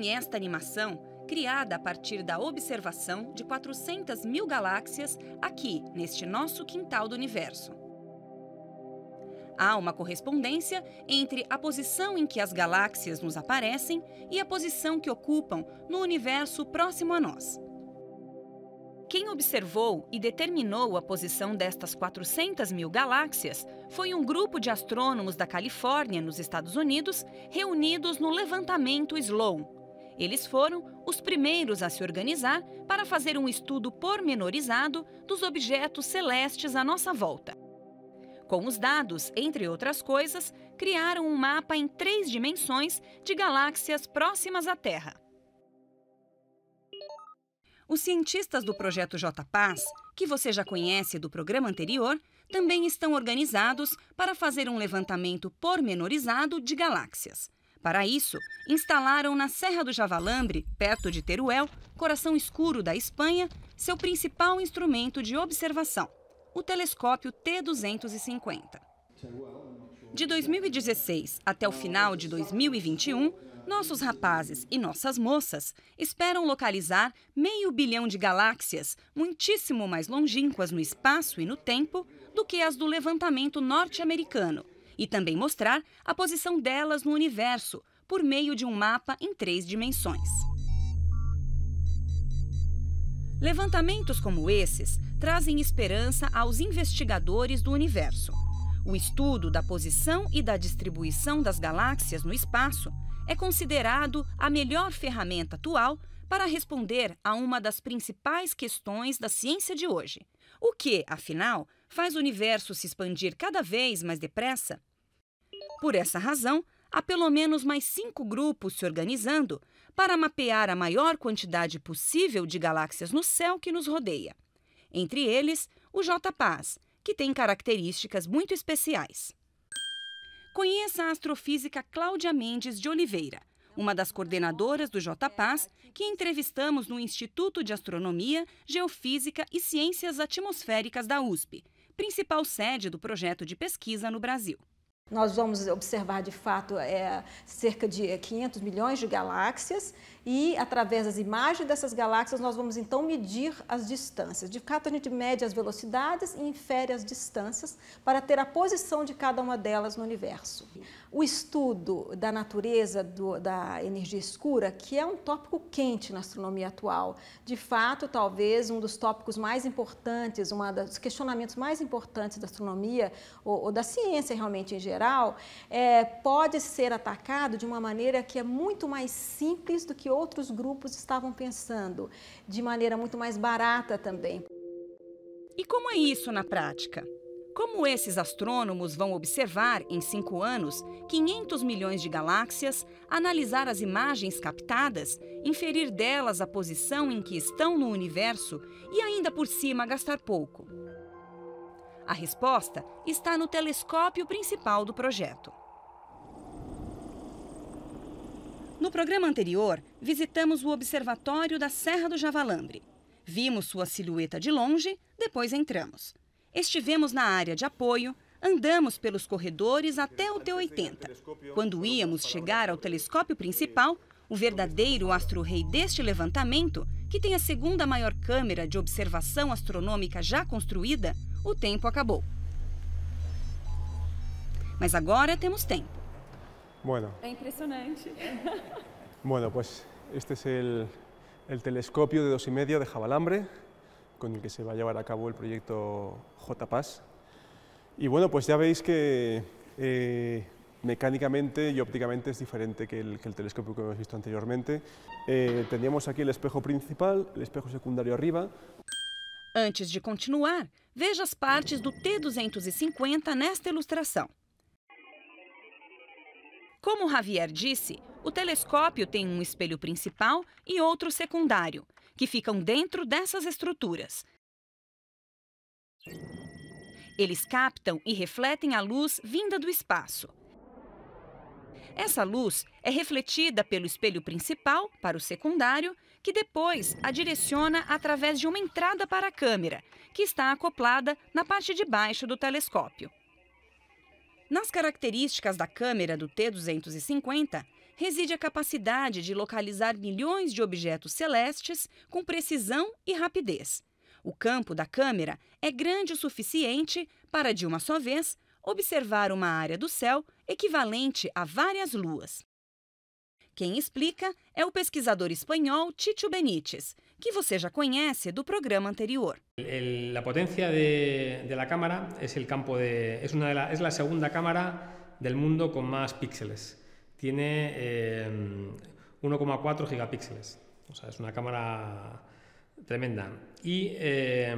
Em esta animação, criada a partir da observação de 400 mil galáxias aqui, neste nosso quintal do universo. Há uma correspondência entre a posição em que as galáxias nos aparecem e a posição que ocupam no universo próximo a nós. Quem observou e determinou a posição destas 400 mil galáxias foi um grupo de astrônomos da Califórnia, nos Estados Unidos, reunidos no levantamento Sloan, eles foram os primeiros a se organizar para fazer um estudo pormenorizado dos objetos celestes à nossa volta. Com os dados, entre outras coisas, criaram um mapa em três dimensões de galáxias próximas à Terra. Os cientistas do projeto JPAS, que você já conhece do programa anterior, também estão organizados para fazer um levantamento pormenorizado de galáxias. Para isso, instalaram na Serra do Javalambre, perto de Teruel, coração escuro da Espanha, seu principal instrumento de observação, o telescópio T250. De 2016 até o final de 2021, nossos rapazes e nossas moças esperam localizar meio bilhão de galáxias, muitíssimo mais longínquas no espaço e no tempo do que as do levantamento norte-americano, e também mostrar a posição delas no universo por meio de um mapa em três dimensões. Levantamentos como esses trazem esperança aos investigadores do universo. O estudo da posição e da distribuição das galáxias no espaço é considerado a melhor ferramenta atual para responder a uma das principais questões da ciência de hoje. O que, afinal, faz o universo se expandir cada vez mais depressa por essa razão, há pelo menos mais cinco grupos se organizando para mapear a maior quantidade possível de galáxias no céu que nos rodeia. Entre eles, o j que tem características muito especiais. Conheça a astrofísica Cláudia Mendes de Oliveira, uma das coordenadoras do j que entrevistamos no Instituto de Astronomia, Geofísica e Ciências Atmosféricas da USP, principal sede do projeto de pesquisa no Brasil. Nós vamos observar, de fato, é, cerca de 500 milhões de galáxias e através das imagens dessas galáxias nós vamos então medir as distâncias. De fato, a gente mede as velocidades e infere as distâncias para ter a posição de cada uma delas no universo. O estudo da natureza do, da energia escura, que é um tópico quente na astronomia atual, de fato, talvez um dos tópicos mais importantes, um dos questionamentos mais importantes da astronomia ou, ou da ciência realmente em geral, é, pode ser atacado de uma maneira que é muito mais simples do que outros grupos estavam pensando, de maneira muito mais barata também. E como é isso na prática? Como esses astrônomos vão observar, em cinco anos, 500 milhões de galáxias, analisar as imagens captadas, inferir delas a posição em que estão no universo e ainda por cima gastar pouco? A resposta está no telescópio principal do projeto. No programa anterior, visitamos o observatório da Serra do Javalambre. Vimos sua silhueta de longe, depois entramos. Estivemos na área de apoio, andamos pelos corredores até o T80. Quando íamos chegar ao telescópio principal, o verdadeiro astro-rei deste levantamento, que tem a segunda maior câmera de observação astronômica já construída, o tempo acabou. Mas agora temos tempo. Bueno. Es impresionante. Bueno, pues este es el, telescopio de dos y medio de Jabalambre, con el que se va a llevar a cabo el proyecto JPAS. Y bueno, pues ya veis que eh, mecánicamente y ópticamente es diferente que el, telescopio que hemos visto anteriormente. Eh, teníamos aquí el espejo principal, el espejo secundario arriba. Antes de continuar, veja las partes del T250 en esta ilustración. Como Javier disse, o telescópio tem um espelho principal e outro secundário, que ficam dentro dessas estruturas. Eles captam e refletem a luz vinda do espaço. Essa luz é refletida pelo espelho principal para o secundário, que depois a direciona através de uma entrada para a câmera, que está acoplada na parte de baixo do telescópio. Nas características da câmera do T250, reside a capacidade de localizar milhões de objetos celestes com precisão e rapidez. O campo da câmera é grande o suficiente para, de uma só vez, observar uma área do céu equivalente a várias luas. Quien explica es el pesquisador español Tito Benítez, que você ya conoce del programa anterior. la potencia de, la cámara es el campo de es la, segunda cámara del mundo con más píxeles. Tiene 1,4 eh, gigapíxeles. O sea, es una cámara tremenda. Y eh,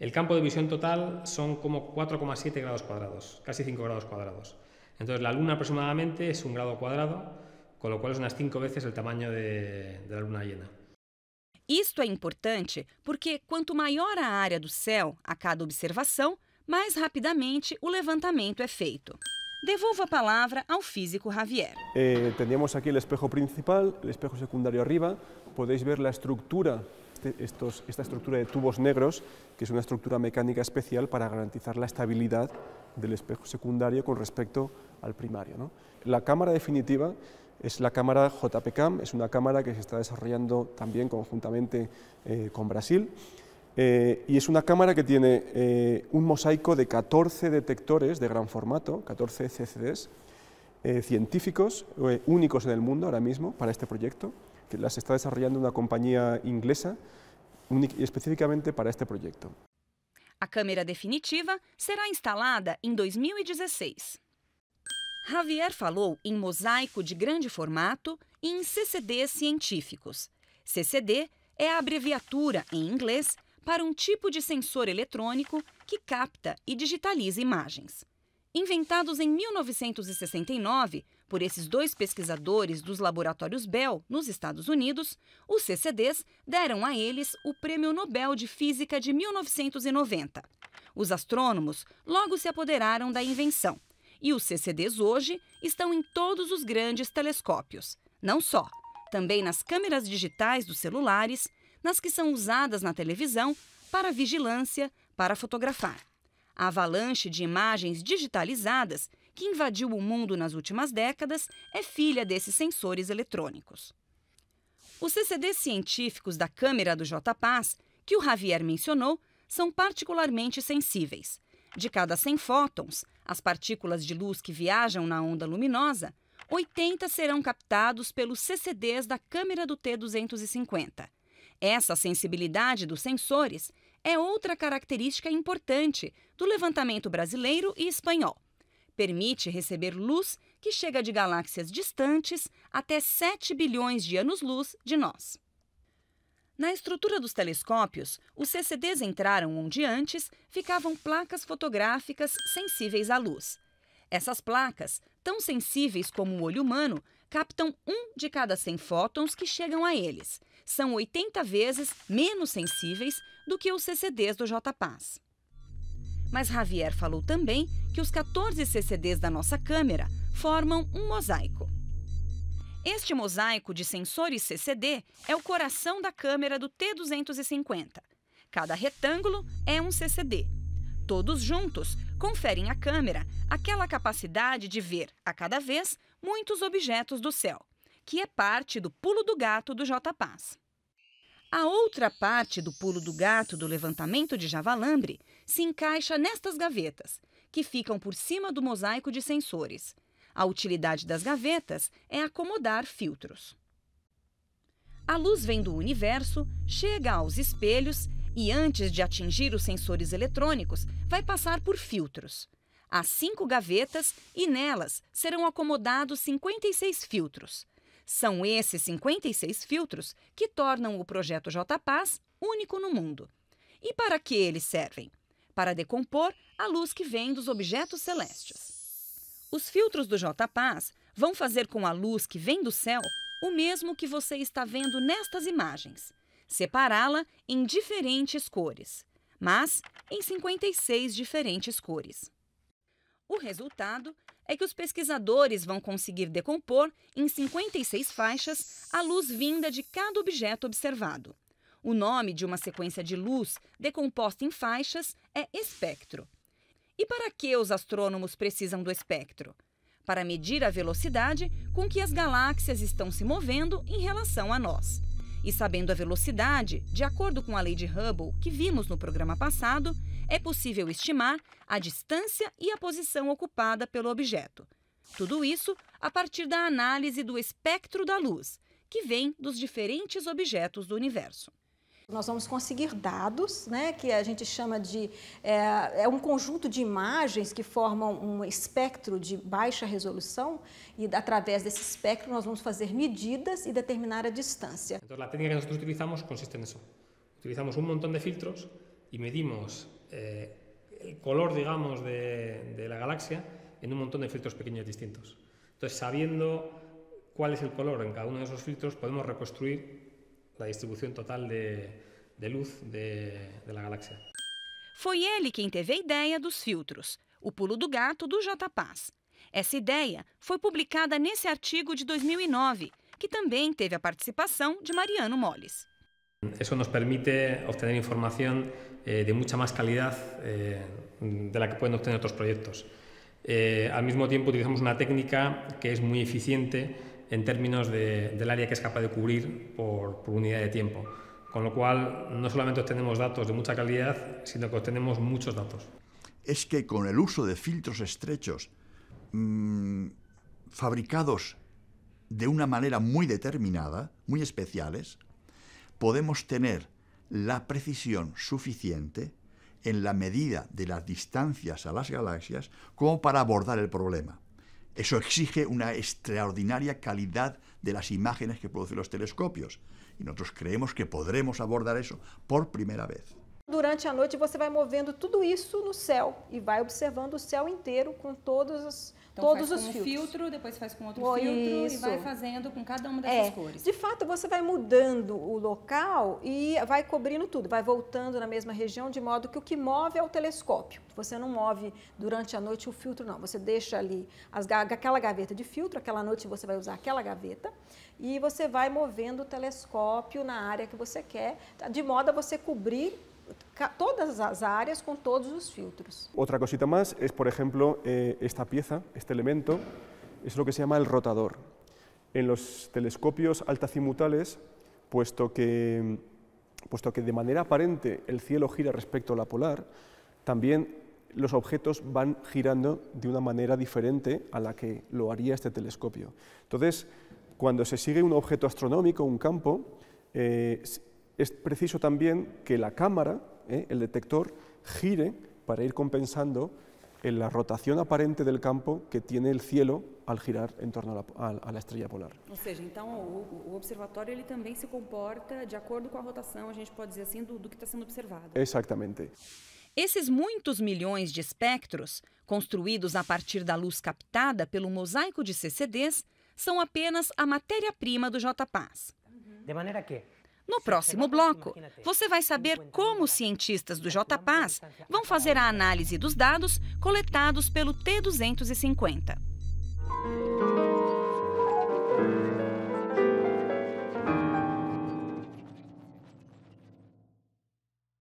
el campo de visión total son como 4,7 grados cuadrados, casi 5 grados cuadrados. Entonces la luna aproximadamente es un grado cuadrado com o qual é umas cinco vezes o tamanho da luna llena. Isto é importante porque quanto maior a área do céu a cada observação, mais rapidamente o levantamento é feito. Devolvo a palavra ao físico Javier. Eh, teníamos aqui o espejo principal, o espejo secundário arriba. Podéis ver a estrutura, este, estos, esta estrutura de tubos negros, que é uma estrutura mecânica especial para garantizar a estabilidade do espejo secundário com respeito ao primário. A câmara definitiva Es la cámara JPCAM, es una cámara que se está desarrollando también conjuntamente eh, con Brasil. Eh, y es una cámara que tiene eh, un mosaico de 14 detectores de gran formato, 14 CCDs, científicos únicos en el mundo ahora mismo para este proyecto, que las está desarrollando una compañía inglesa específicamente para este proyecto. La cámara definitiva será instalada en 2016. Javier falou em mosaico de grande formato e em CCD científicos. CCD é a abreviatura, em inglês, para um tipo de sensor eletrônico que capta e digitaliza imagens. Inventados em 1969 por esses dois pesquisadores dos laboratórios Bell, nos Estados Unidos, os CCDs deram a eles o Prêmio Nobel de Física de 1990. Os astrônomos logo se apoderaram da invenção e os CCDs hoje estão em todos os grandes telescópios. Não só, também nas câmeras digitais dos celulares, nas que são usadas na televisão para vigilância, para fotografar. A avalanche de imagens digitalizadas que invadiu o mundo nas últimas décadas é filha desses sensores eletrônicos. Os CCDs científicos da câmera do JPAS, que o Javier mencionou, são particularmente sensíveis. De cada 100 fótons, as partículas de luz que viajam na onda luminosa, 80 serão captados pelos CCDs da câmera do T250. Essa sensibilidade dos sensores é outra característica importante do levantamento brasileiro e espanhol. Permite receber luz que chega de galáxias distantes até 7 bilhões de anos-luz de nós. Na estrutura dos telescópios, os CCDs entraram onde antes ficavam placas fotográficas sensíveis à luz. Essas placas, tão sensíveis como o olho humano, captam um de cada 100 fótons que chegam a eles. São 80 vezes menos sensíveis do que os CCDs do JPAS. Mas Javier falou também que os 14 CCDs da nossa câmera formam um mosaico. Este mosaico de sensores CCD é o coração da câmera do T250. Cada retângulo é um CCD. Todos juntos conferem à câmera aquela capacidade de ver, a cada vez, muitos objetos do céu, que é parte do pulo do gato do JPAS. A outra parte do pulo do gato do levantamento de Javalambre se encaixa nestas gavetas, que ficam por cima do mosaico de sensores a utilidade das gavetas é acomodar filtros. A luz vem do universo, chega aos espelhos e, antes de atingir os sensores eletrônicos, vai passar por filtros. Há cinco gavetas e nelas serão acomodados 56 filtros. São esses 56 filtros que tornam o projeto JPAS único no mundo. E para que eles servem? Para decompor a luz que vem dos objetos celestes. Os filtros do JPAS vão fazer com a luz que vem do céu o mesmo que você está vendo nestas imagens, separá-la em diferentes cores, mas em 56 diferentes cores. O resultado é que os pesquisadores vão conseguir decompor em 56 faixas a luz vinda de cada objeto observado. O nome de uma sequência de luz decomposta em faixas é espectro. E para que os astrônomos precisam do espectro? Para medir a velocidade com que as galáxias estão se movendo em relação a nós. E sabendo a velocidade, de acordo com a lei de Hubble que vimos no programa passado, é possível estimar a distância e a posição ocupada pelo objeto. Tudo isso a partir da análise do espectro da luz, que vem dos diferentes objetos do universo. Nós vamos conseguir dados, né, que a gente chama de é, é, um conjunto de imagens que formam um espectro de baixa resolução e através desse espectro nós vamos fazer medidas e determinar a distância. Então, a técnica que nós utilizamos consiste nisso. Utilizamos um montão de filtros e medimos eh, color, digamos, de, de la galaxia em um montão de filtros pequenos distintos. Então sabendo qual é o color em cada um desses filtros, podemos reconstruir la distribuição total de, de luz de, de la galaxia. Foi ele quem teve a ideia dos filtros, o pulo do gato do JPAS. Essa ideia foi publicada nesse artigo de 2009, que também teve a participação de Mariano Moles. Isso nos permite obter informação eh, de muita mais qualidade eh, de la que podem obter outros projetos. Eh, Ao mesmo tempo, utilizamos uma técnica que é muito eficiente en términos del área que es capaz de cubrir por, unidad de tiempo. Con lo cual, no solamente obtenemos datos de mucha calidad, sino que obtenemos muchos datos. Es que con el uso de filtros estrechos mm, fabricados de una manera muy determinada, muy especiales, podemos tener la precisión suficiente en la medida de las distancias a las galaxias como para abordar el problema. Eso exige una extraordinaria calidad de las imágenes que producen los telescopios. Y nosotros creemos que podremos abordar eso por primera vez. Durante a noite você vai movendo tudo isso no céu e vai observando o céu inteiro com todos os então, todos faz com os um filtro, depois faz com outro oh, filtro isso. e vai fazendo com cada uma dessas é. cores. De fato, você vai mudando o local e vai cobrindo tudo, vai voltando na mesma região, de modo que o que move é o telescópio. Você não move durante a noite o filtro, não. Você deixa ali as, aquela gaveta de filtro, aquela noite você vai usar aquela gaveta e você vai movendo o telescópio na área que você quer, tá? de modo a você cobrir todas las áreas con todos los filtros. Otra cosita más es, por ejemplo, eh, esta pieza, este elemento, es lo que se llama el rotador. En los telescopios altacimutales, puesto que, puesto que de manera aparente el cielo gira respecto a la polar, también los objetos van girando de una manera diferente a la que lo haría este telescopio. Entonces, cuando se sigue un objeto astronómico, un campo, eh, es preciso también que la cámara, eh, el detector, gire para ir compensando en eh, la rotación aparente del campo que tiene el cielo al girar en torno a la, a, a la estrella polar. Ou seja, então o, observatório ele também se comporta de acordo com a rotação, a gente pode dizer assim, do, do que está sendo observado. Exatamente. Esses muitos milhões de espectros, construídos a partir da luz captada pelo mosaico de CCDs, são apenas a matéria-prima do JPAS. De maneira que no próximo bloco, você vai saber como os cientistas do JPAS vão fazer a análise dos dados coletados pelo T250.